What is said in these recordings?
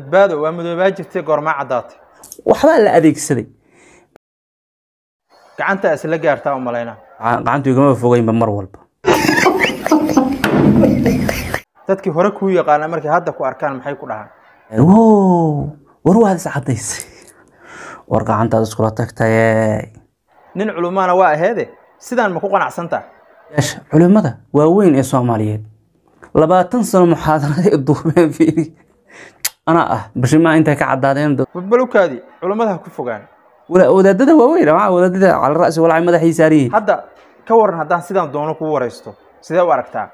badbaado waa mudoobaa jirtay goormaa caddaatay waxbaa la adeegsaday gacantaa isla gaartaa u malaynaa gacantu igamaba fogaynba mar walba dadkii hore kuu yaqaana markay hadda ku arkaan maxay ku dhahaan war waad is caddaysay war gacantaad iskula tagtaye nin culumaana waa aheede sidaan ma ku qanacsantaa yeesha culimmada waaweyn ee soomaaliyeed labaatan sano muxaadaraday duubeen fiiri anaa ah bashimaa intay ka cadaadeen balbalowkaadii culammada ha ku fogaan wadaadada waaweyn ama wadaadada cala ra'si walaaci madaxii saaran yihiin hadda ka waran haddaan sidaan doono kugu waraysto sidee u aragtaa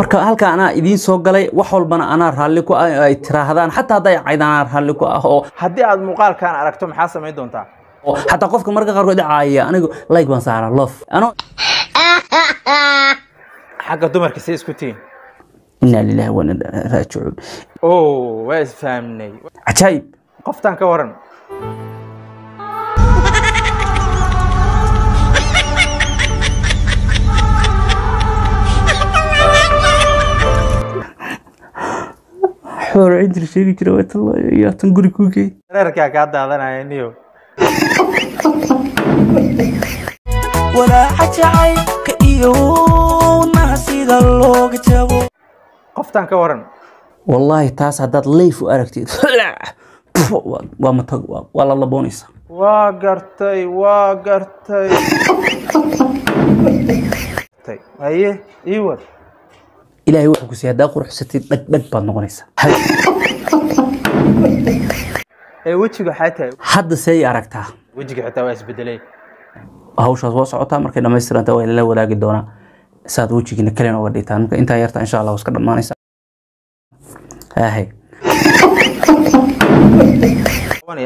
marka halka anaa idiin soo galay wax walbana anaa raalli ku ah ay tiraahdaan xataa hadday cayda anaa raalli ku ah oo haddii aad muuqaalkaan aragto maxaa samayn doontaa xataa qofka marka qaarkood dhacaaya anigu like baan saaraa lof xagga dumarka si isku tihin inaa lilahi waana raajicuun waa isfahmnay cajaayib qoftaan ka waran xoolo cidri sheegi jira watalaayo iyo tan guri kuu geey reerkaa kaa daadanaya niyo walaaca jacayka iyo naa sida looga jabo qoftaan ka waran wallaahi taas haddaad leyf u aragtid waa matag waa la laboonaysa waa gartay waa gartay aye ii wad ilaahay wuxuu ku siiyay haddaa quruxsatay dhagdhag baad noqonaysaa ee wejiga waxaa tahay hadda seey aragtaa wejiga xitaa waa isbedelay hawshaas waa socotaa markay dhammaystirantaa waa la walaagi doonaa saad wejigiina kalina uga dhigtaan marka intaa yarta insha allah iska dhammaanaysa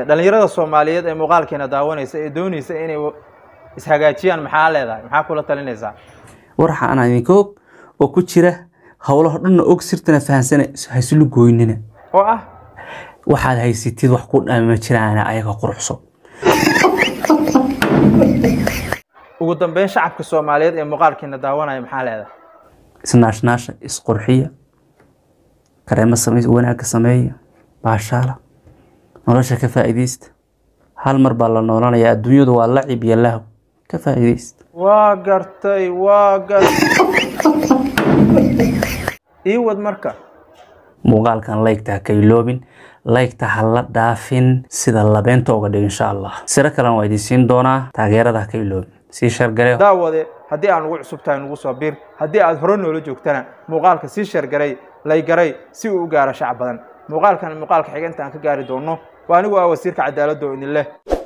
dhalinyarada soomaaliyeed ee muuqaalkeena daawanaysa ee doonaysa inay ishagaajiyaan maxaa leedahay maxaa kula talinaysaa warxa anaa og oo ku jira howlaha dhanna og sirtana fahansane haysulu gooynina oo ah waxaad haysatid wax ku dhamma jiraana ayaga quruxso ugu dambeyn shacabka soomaaliyeed ee muuqaalkiina daawanaya maxaa leedahay isnaashnaasha isqurxiya kareemo samaysa wanaagga sameeya baashaala nolosha ka faa'iidaysta hal mar baa la noolanaya adduunyadu waa lacib iyo lahw ka faa'iidaysta waa gartay waa ii wad marka muuqaalkan laygta ha kayloobin laygta ha la dhaafin sida labeenta uga dhig insha allah siro kalena waa idin siin doonaa taageerada ha iloobin sii shargare daawade haddii aan ugu cusub tahay nugu soo biir haddii aad hore noola joogtana muuqaalka sii shargaray laygaray si uu u gaaro shacab badan muuqaalkan muuqaalka xigeentaan ka gaari doonno waa anigu ah wasiirka cadaaladoo idin leh